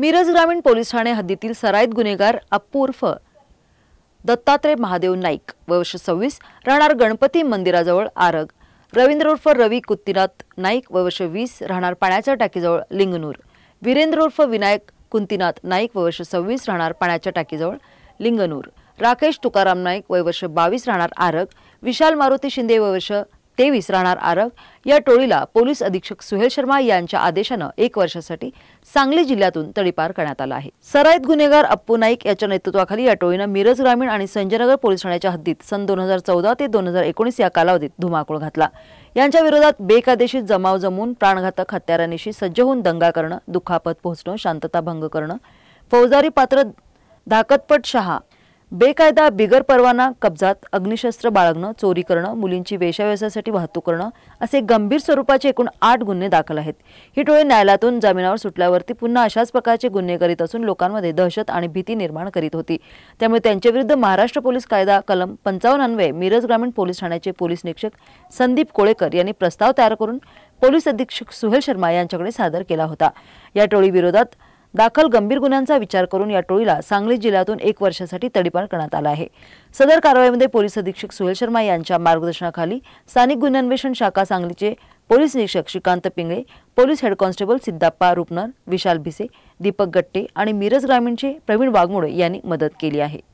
मिरज ग्रामीण पोलीस ठाणे हद्दीतील सराईत गुन्हेगार अप्पूर्फ दत्तात्रय महादेव नाईक वर्ष सव्वीस राहणार गणपती मंदिराजवळ आरग रवींद्र उर्फ रवी कुंतीनाथ नाईक वर्ष वीस राहणार पाण्याच्या टाकीजवळ लिंगनूर वीरेंद्र उर्फ विनायक कुंतीनाथ नाईक वर्ष सव्वीस राहणार पाण्याच्या टाकीजवळ लिंगनूर राकेश तुकाराम नाईक वर्ष बावीस राहणार आरग विशाल मारुती शिंदे वर्ष तेवीस राहणार आरग या टोळीला पोलीस अधीक्षक सुहेल शर्मा यांच्या आदेशानं एक वर्षासाठी सांगली जिल्ह्यातून तडीपार करण्यात आला आहे सराईत गुन्हेगार अप्पू नाईक याच्या नेतृत्वाखाली या टोळीनं मिरज ग्रामीण आणि संजयनगर पोलीस ठाण्याच्या हद्दीत सन दोन हजार चौदा ते दोन हजार एकोणीस या कालावधीत धुमाकूळ घातला यांच्या विरोधात बेकायदेशीर जमाव जमून प्राणघातक हत्यारांनीशी सज्ज होऊन दंगा करणं दुखापत पोहोचणं शांतता भंग करणं फौजदारी पात्र धाकतपट शहा बेकायदा बिगर परवाना कब्जात अग्निशस्त्र बाळगणं चोरी करणं मुलींची वेशाव्यासासाठी वाहतूक करणं असे गंभीर स्वरूपाचे एकूण आठ गुन्हे दाखल आहेत ही टोळी न्यायालयातून जामिनावर सुटल्यावरती पुन्हा अशाच प्रकारचे गुन्हे करीत असून लोकांमध्ये दहशत आणि भीती निर्माण करीत होती त्यामुळे त्यांच्याविरुद्ध महाराष्ट्र पोलीस कायदा कलम पंचावन्नवे मिरज ग्रामीण पोलीस ठाण्याचे पोलीस निरीक्षक संदीप कोळेकर यांनी प्रस्ताव तयार करून पोलीस अधीक्षक सुहेल शर्मा यांच्याकडे सादर केला होता या टोळीविरोधात दाखल गंभीर गुन्ह्यांचा विचार करून या टोळीला सांगली जिल्ह्यातून एक वर्षासाठी तडीपार करण्यात आला आहे सदर कारवाईमध्ये पोलीस अधीक्षक सुहेल शर्मा यांच्या मार्गदर्शनाखाली स्थानिक गुन्हे शाखा सांगलीचे पोलीस निरीक्षक Shrikant Pingale police head constable Siddhappa Rupnar Vishal Bhise Deepak Gatte आणि मिरज ग्रामीणचे प्रवीण वाघमोडे यांनी मदत केली आहे